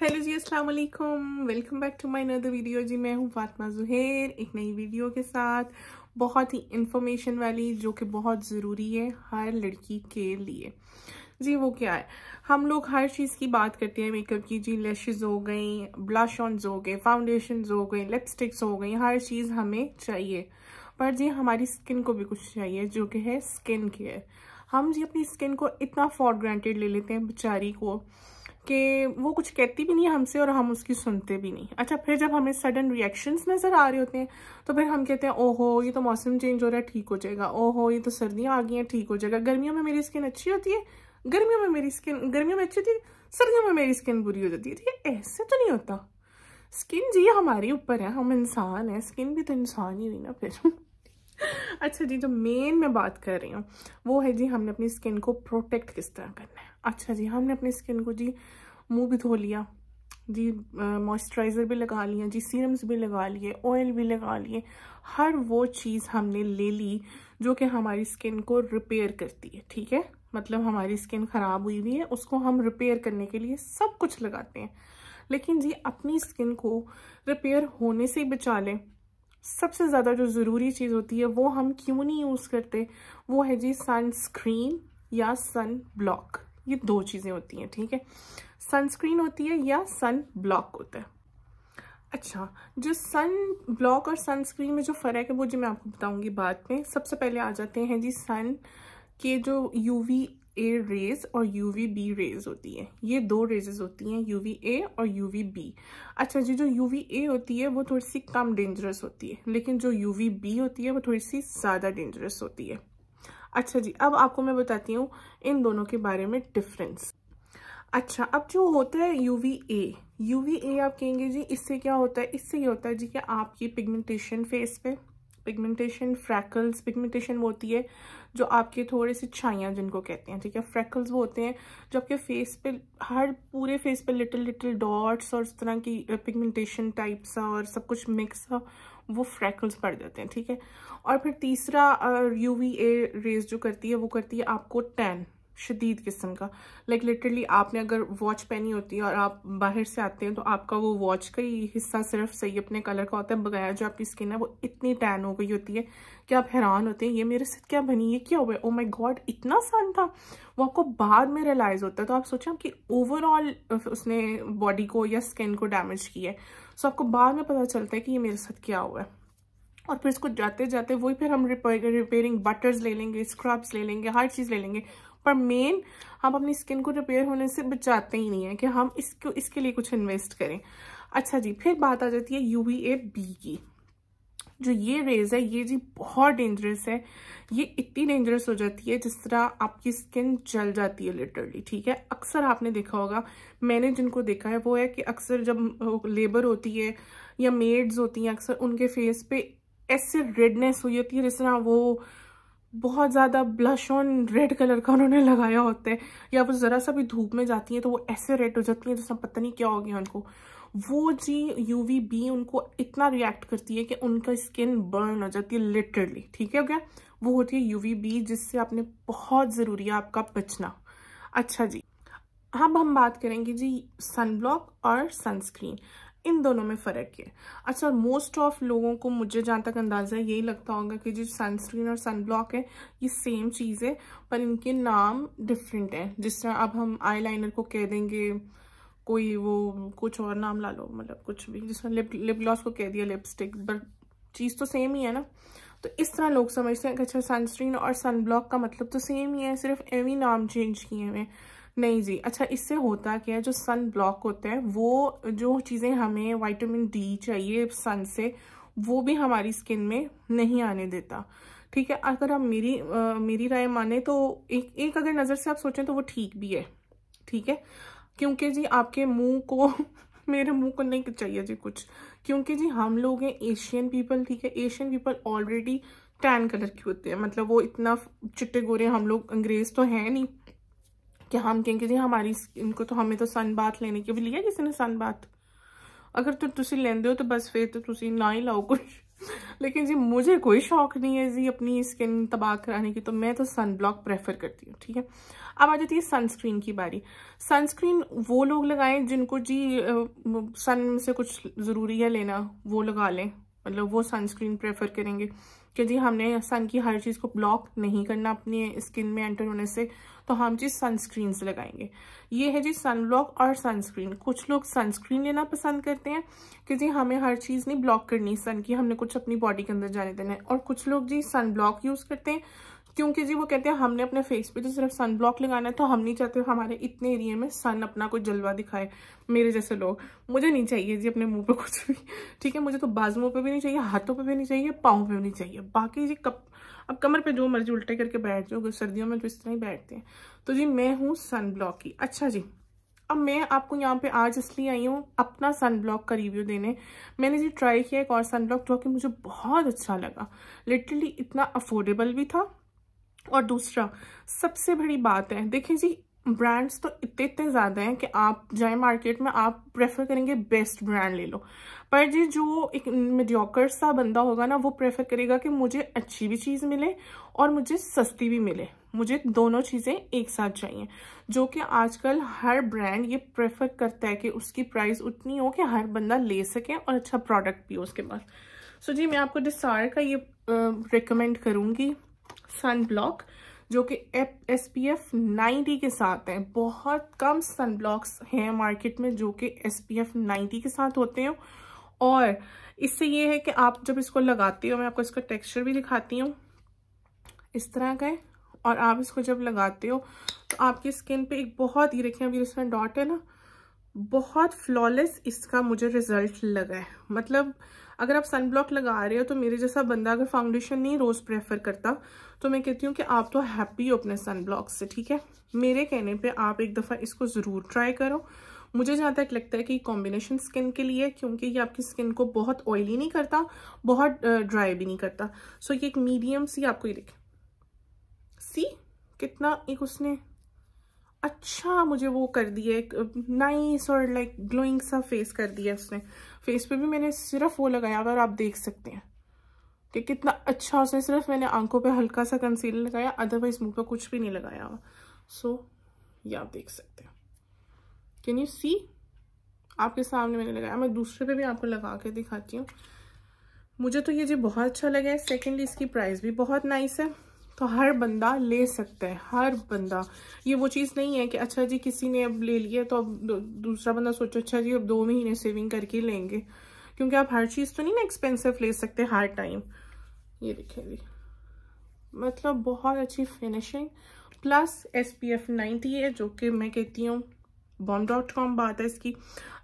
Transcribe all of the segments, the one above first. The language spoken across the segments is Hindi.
हेलो जी अस्सलाम वालेकुम welcome back to my another video जी मैं हूँ फातिमा जुहेर एक नई वीडियो के साथ बहुत ही इन्फॉर्मेशन वाली जो कि बहुत ज़रूरी है हर लड़की के लिए जी वो क्या है हम लोग हर चीज़ की बात करते हैं मेकअप की जी लैशेज हो गई ब्लश ऑन्स हो गए फाउंडेशन हो गई लिपस्टिक्स हो गई हर चीज़ हमें चाहिए पर जी हमारी स्किन को भी कुछ चाहिए जो कि है स्किन केयर हम जी अपनी स्किन को इतना फॉर ग्रांटेड ले लेते हैं बेचारी को कि वो कुछ कहती भी नहीं है हमसे और हम उसकी सुनते भी नहीं अच्छा फिर जब हमें सडन रिएक्शंस नज़र आ रहे होते हैं तो फिर हम कहते हैं ओहो ये तो मौसम चेंज हो रहा है ठीक हो जाएगा ओहो ये तो सर्दियाँ आ गई हैं ठीक हो जाएगा गर्मियों में मेरी स्किन अच्छी होती है गर्मियों में मेरी स्किन गर्मियों में अच्छी होती है सर्दियों में मेरी स्किन बुरी हो जाती है तो ये ऐसे तो नहीं होता स्किन जी हमारे ऊपर है हम इंसान हैं स्किन भी तो इंसान ही हुई ना फिर अच्छा जी जो मेन मैं बात कर रही हूँ वो है जी हमने अपनी स्किन को प्रोटेक्ट किस तरह करना है अच्छा जी हमने अपनी स्किन को जी मुंह भी धो लिया जी मॉइस्चराइज़र भी लगा लिया जी सीरम्स भी लगा लिए ऑयल भी लगा लिए हर वो चीज़ हमने ले ली जो कि हमारी स्किन को रिपेयर करती है ठीक है मतलब हमारी स्किन ख़राब हुई हुई है उसको हम रिपेयर करने के लिए सब कुछ लगाते हैं लेकिन जी अपनी स्किन को रिपेयर होने से ही बचा लें सबसे ज़्यादा जो ज़रूरी चीज़ होती है वो हम क्यों नहीं यूज़ करते वो है जी सनस्क्रीन या सन ब्लॉक ये दो चीज़ें होती हैं ठीक है सनस्क्रीन होती है या सन ब्लॉक होता है अच्छा जो सन ब्लॉक और सनस्क्रीन में जो फ़र्क है वो जी मैं आपको बताऊंगी बाद में सबसे पहले आ जाते हैं जी सन के जो यूवी ए रेज और यू वी बी रेज होती है ये दो रेजेज होती हैं यू वी ए और यू वी बी अच्छा जी जो यू वी ए होती है वो थोड़ी सी कम डेंजरस होती है लेकिन जो यू वी बी होती है वो थोड़ी सी ज़्यादा डेंजरस होती है अच्छा जी अब आपको मैं बताती हूँ इन दोनों के बारे में डिफरेंस अच्छा अब जो होता है U V A U V A आप कहेंगे जी इससे क्या होता है इससे ये होता है जी कि आपकी पिगमेंटेशन फेस पे पिगमेंटेशन फ्रैकल्स पिगमेंटेशन वो होती है जो आपके थोड़े से छाइयाँ जिनको कहते हैं ठीक है फ्रैकल्स वो होते हैं जो आपके फेस पे हर पूरे फेस पे लिटिल लिटिल डॉट्स और इस तरह की पिगमेंटेशन टाइप सा और सब कुछ मिक्स सा वो फ्रैकल्स पड़ जाते हैं ठीक है और फिर तीसरा यू वी ए रेज जो करती है वो करती है आपको टेन शदीद किस्म का लाइक like, लिटरली आपने अगर वॉच पहनी होती है और आप बाहर से आते हैं तो आपका वो वॉच का ही हिस्सा सिर्फ सही अपने कलर का होता है बगैर जो आपकी स्किन है वो इतनी टैन हो गई होती है कि आप हैरान होते हैं ये मेरे साथ क्या बनी ये क्या हुआ ओ माई गॉड इतना सन था वो आपको बाद में रियलाइज़ होता है तो आप सोचें कि ओवरऑल उसने बॉडी को या स्किन को डैमेज किया है सो आपको बाद में पता चलता है कि ये मेरे साथ क्या हुआ है और फिर इसको जाते जाते वही फिर हम रिपेयरिंग बटर्स ले लेंगे स्क्रब्स ले लेंगे हर चीज़ ले लेंगे पर मेन हम अपनी स्किन को रिपेयर होने से बचाते ही नहीं है कि हम इसको इसके लिए कुछ इन्वेस्ट करें अच्छा जी फिर बात आ जाती है यू ए बी की जो ये रेज है ये जी बहुत डेंजरस है ये इतनी डेंजरस हो जाती है जिस तरह आपकी स्किन जल जाती है लिटरली ठीक है अक्सर आपने देखा होगा मैंने जिनको देखा है वो है कि अक्सर जब लेबर होती है या मेड्स होती हैं अक्सर उनके फेस पे ऐसे रेडनेस हुई होती है जिस तरह वो बहुत ज़्यादा ब्लश ऑन रेड कलर का उन्होंने लगाया होता है या वो ज़रा सा भी धूप में जाती हैं तो वो ऐसे रेड हो जाती हैं जैसा तो पता नहीं क्या हो गया उनको वो जी यू वी बी उनको इतना रिएक्ट करती है कि उनका स्किन बर्न हो जाती है लिटरली ठीक है क्या वो होती है यू वी बी जिससे आपने बहुत ज़रूरी है आपका बचना अच्छा जी अब हम बात करेंगे जी सन ब्लॉक और सनस्क्रीन इन दोनों में फ़र्क है अच्छा मोस्ट ऑफ लोगों को मुझे जहाँ तक अंदाज़ा है यही लगता होगा कि जो सनस्क्रीन और सनब्लॉक है ये सेम चीज़ है पर इनके नाम डिफरेंट हैं जिस तरह अब हम आईलाइनर को कह देंगे कोई वो कुछ और नाम ला लो मतलब कुछ भी तरह लिप लिप ग्लॉस को कह दिया लिपस्टिक बट चीज़ तो सेम ही है ना तो इस तरह लोग समझते हैं कि अच्छा सनस्क्रीन और सनब्लॉक का मतलब तो सेम ही है सिर्फ एवी नाम चेंज किए हुए हैं नहीं जी अच्छा इससे होता क्या है जो सन ब्लॉक होता है वो जो चीज़ें हमें वाइटामिन डी चाहिए सन से वो भी हमारी स्किन में नहीं आने देता ठीक है अगर आप मेरी आ, मेरी राय माने तो एक एक अगर नज़र से आप सोचें तो वो ठीक भी है ठीक है क्योंकि जी आपके मुंह को मेरे मुंह को नहीं चाहिए जी कुछ क्योंकि जी हम लोग हैं एशियन पीपल ठीक है Asian people already tan colour के होते हैं मतलब वो इतना चिट्टे गोरे हम लोग अंग्रेज तो हैं नहीं कि हम कहेंगे जी हमारी स्किन को तो हमें तो सन बाथ लेने के भी लिया किसी ने सन बाथ अगर तो तुम ले हो तो बस फिर तो तुम ना ही लाओ कुछ लेकिन जी मुझे कोई शौक नहीं है जी अपनी स्किन तबाह कराने की तो मैं तो सन ब्लॉक प्रेफर करती हूँ ठीक है अब आ जाती है सनस्क्रीन की बारी सनस्क्रीन वो लोग लगाएं जिनको जी सन से कुछ ज़रूरी है लेना वो लगा लें मतलब वो सनस्क्रीन प्रेफर करेंगे कि जी हमने सन की हर चीज़ को ब्लॉक नहीं करना अपने स्किन में एंटर होने से तो हम जी सनस्क्रीन से लगाएंगे ये है जी सनब्लॉक और सनस्क्रीन कुछ लोग सनस्क्रीन लेना पसंद करते हैं कि जी हमें हर चीज़ नहीं ब्लॉक करनी सन की हमने कुछ अपनी बॉडी के अंदर जाने देना है और कुछ लोग जी सन ब्लॉक यूज़ करते हैं क्योंकि जी वो कहते हैं हमने अपने फेस पे तो सिर्फ सन ब्लॉक लगाना है तो हम नहीं चाहते हमारे इतने एरिया में सन अपना कोई जलवा दिखाए मेरे जैसे लोग मुझे नहीं चाहिए जी अपने मुंह पे कुछ भी ठीक है मुझे तो बाजुओं पे भी नहीं चाहिए हाथों पे भी नहीं चाहिए पाँव पे भी नहीं चाहिए बाकी जी कप अब कमर पे जो मर्जी उल्टे करके बैठ जाओगे सर्दियों में तो इस तरह ही बैठते हैं तो जी मैं हूँ सन ब्लॉक की अच्छा जी अब मैं आपको यहाँ पे आज इसलिए आई हूँ अपना सन ब्लॉक का रिव्यू देने मैंने जी ट्राई किया एक और सन ब्लॉक जो कि मुझे बहुत अच्छा लगा लिटरली इतना अफोर्डेबल भी था और दूसरा सबसे बड़ी बात है देखें जी ब्रांड्स तो इतने इतने ज़्यादा हैं कि आप जाए मार्केट में आप प्रेफर करेंगे बेस्ट ब्रांड ले लो पर जी जो एक मिडियोकर सा बंदा होगा ना वो प्रेफर करेगा कि मुझे अच्छी भी चीज़ मिले और मुझे सस्ती भी मिले मुझे दोनों चीज़ें एक साथ चाहिए जो कि आजकल हर ब्रांड ये प्रेफर करता है कि उसकी प्राइस उतनी हो कि हर बंदा ले सके और अच्छा प्रोडक्ट भी हो उसके पास सो so जी मैं आपको डिसार का ये रिकमेंड करूँगी सन ब्लॉक जो कि एस पी एफ नाइन्टी के साथ हैं बहुत कम सन ब्लॉक्स हैं मार्केट में जो कि एस पी एफ नाइन्टी के साथ होते हैं और इससे ये है कि आप जब इसको लगाती हो मैं आपको इसका टेक्सचर भी दिखाती हूँ इस तरह का है और आप इसको जब लगाते हो तो आपकी स्किन पे एक बहुत ही देखें अभी इसमें डॉट है ना बहुत फ्लॉलेस इसका मुझे रिजल्ट लगा है मतलब अगर आप सन ब्लॉक लगा रहे हो तो मेरे जैसा बंदा अगर फाउंडेशन नहीं रोज़ प्रेफर करता तो मैं कहती हूँ कि आप तो हैप्पी हो अपने सन ब्लॉक से ठीक है मेरे कहने पे आप एक दफ़ा इसको ज़रूर ट्राई करो मुझे जहाँ तक लगता है कि कॉम्बिनेशन स्किन के लिए क्योंकि ये आपकी स्किन को बहुत ऑयली नहीं करता बहुत ड्राई भी नहीं करता सो ये एक मीडियम सी आपको ये देखें सी कितना एक उसने अच्छा मुझे वो कर दिया एक नाइस और लाइक ग्लोइंग सा फेस कर दिया उसने फेस पे भी मैंने सिर्फ वो लगाया हुआ और आप देख सकते हैं कि कितना अच्छा उसने सिर्फ मैंने आंखों पे हल्का सा कंसीलर लगाया अदरवाइज मुंह पे कुछ भी नहीं लगाया हुआ सो so, ये आप देख सकते हैं कैन यू सी आपके सामने मैंने लगाया मैं दूसरे पे भी आपको लगा के दिखाती हूँ मुझे तो ये जी बहुत अच्छा लगा है सेकेंडली इसकी प्राइस भी बहुत नाइस है तो हर बंदा ले सकता है हर बंदा ये वो चीज़ नहीं है कि अच्छा जी किसी ने अब ले लिया तो अब दूसरा बंदा सोचो अच्छा जी अब दो महीने सेविंग करके लेंगे क्योंकि आप हर चीज़ तो नहीं ना एक्सपेंसिव ले सकते हर टाइम ये देखिए जी मतलब बहुत अच्छी finishing plus S P F ninety है जो कि मैं कहती हूँ बॉम डॉट कॉम बात है इसकी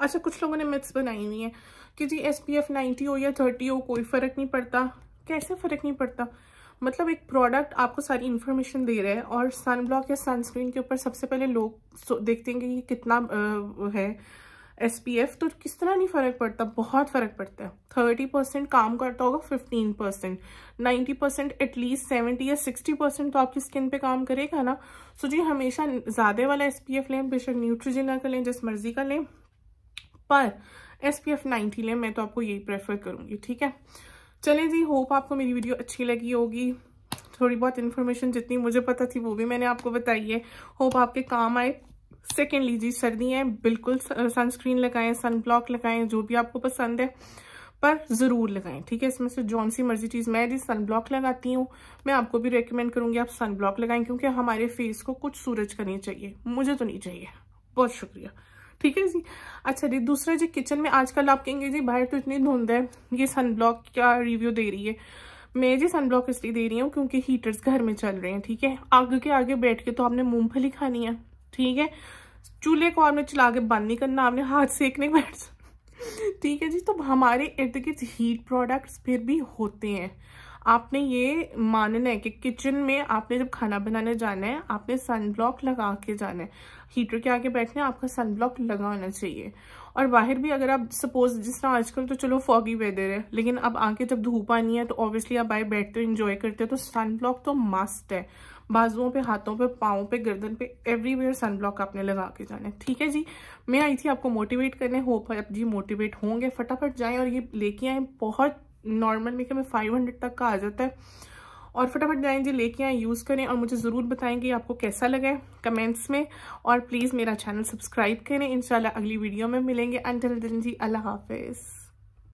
अच्छा कुछ लोगों ने मिथ्स बनाई हुई हैं कि जी एस पी एफ नाइन्टी हो या थर्टी हो कोई फ़र्क नहीं पड़ता कैसे फ़र्क नहीं पड़ता मतलब एक प्रोडक्ट आपको सारी इन्फॉर्मेशन दे रहा है और सन ब्लॉक या सनस्क्रीन के ऊपर सबसे पहले लोग देखते हैं कि ये कितना आ, है एस पी एफ तो किस तरह नहीं फ़र्क पड़ता बहुत फ़र्क पड़ता है थर्टी परसेंट काम करता होगा fifteen percent ninety percent at least seventy या सिक्सटी परसेंट तो आपकी स्किन पे काम करेगा ना सो जी हमेशा ज़्यादा वाला एस पी एफ लें बेशक न्यूट्रीजिना का लें जिस मर्ज़ी का लें पर एस पी एफ नाइन्टी लें मैं तो आपको यही प्रेफर करूँगी ठीक है चलें जी होप आपको मेरी वीडियो अच्छी लगी होगी थोड़ी बहुत इन्फॉर्मेशन जितनी मुझे पता थी वो भी मैंने आपको बताई है होप आपके काम आए सेकेंड लीजिए सर्दी है बिल्कुल सनस्क्रीन लगाएं सन ब्लॉक लगाएं जो भी आपको पसंद है पर ज़रूर लगाएं ठीक है इसमें से जौन सी मर्जी चीज़ मैं जी सन ब्लॉक लगाती हूँ मैं आपको भी रेकमेंड करूँगी आप सन ब्लॉक लगाएं क्योंकि हमारे फेस को कुछ सूरज करनी चाहिए मुझे तो नहीं चाहिए बहुत शुक्रिया ठीक है जी अच्छा जी दूसरा जी किचन में आजकल आप कहेंगे जी बाहर तो इतनी धुंध है ये सनब्लॉक का रिव्यू दे रही है मैं जी सनब्लॉक इसलिए दे रही हूँ क्योंकि हीटर्स घर में चल रहे हैं ठीक है आग के आगे बैठ के तो आपने मूंगफली खानी है ठीक है चूल्हे को आपने चला के बंद नहीं करना आपने हाथ सेकने बैठ ठीक है जी तो हमारे इर्द गिर्द हीट प्रोडक्ट्स फिर भी होते हैं आपने ये मानना है कि किचन में आपने जब खाना बनाने जाना है आपने सनब्लॉक लगा के जाना है हीटर के आगे बैठना है आपका सनब्लॉक लगा होना चाहिए और बाहर भी अगर आप सपोज जिस तरह आजकल तो चलो फॉगी वेदर है लेकिन अब आके जब धूप आनी है तो ऑब्वियसली आप बाहर बैठते हो इन्जॉय करते हो तो सनब्लॉक तो मस्त है बाजुओं पे हाथों पे पाओ पे गर्दन पे एवरीवेयर सनब्लॉक आपने लगा के जाना है ठीक है जी मैं आई थी आपको मोटिवेट करने होप आप जी मोटिवेट होंगे फटाफट जाएं और ये लेके आए बहुत नॉर्मल मेकअप में फाइव हंड्रेड तक का आ जाता है और फटाफट जाएं जी लेके आए यूज़ करें और मुझे ज़रूर बताएं कि आपको कैसा लगा कमेंट्स में और प्लीज़ मेरा चैनल सब्सक्राइब करें इंशाल्लाह अगली वीडियो में मिलेंगे अनटिल दिन जी अल्लाह हाफिज़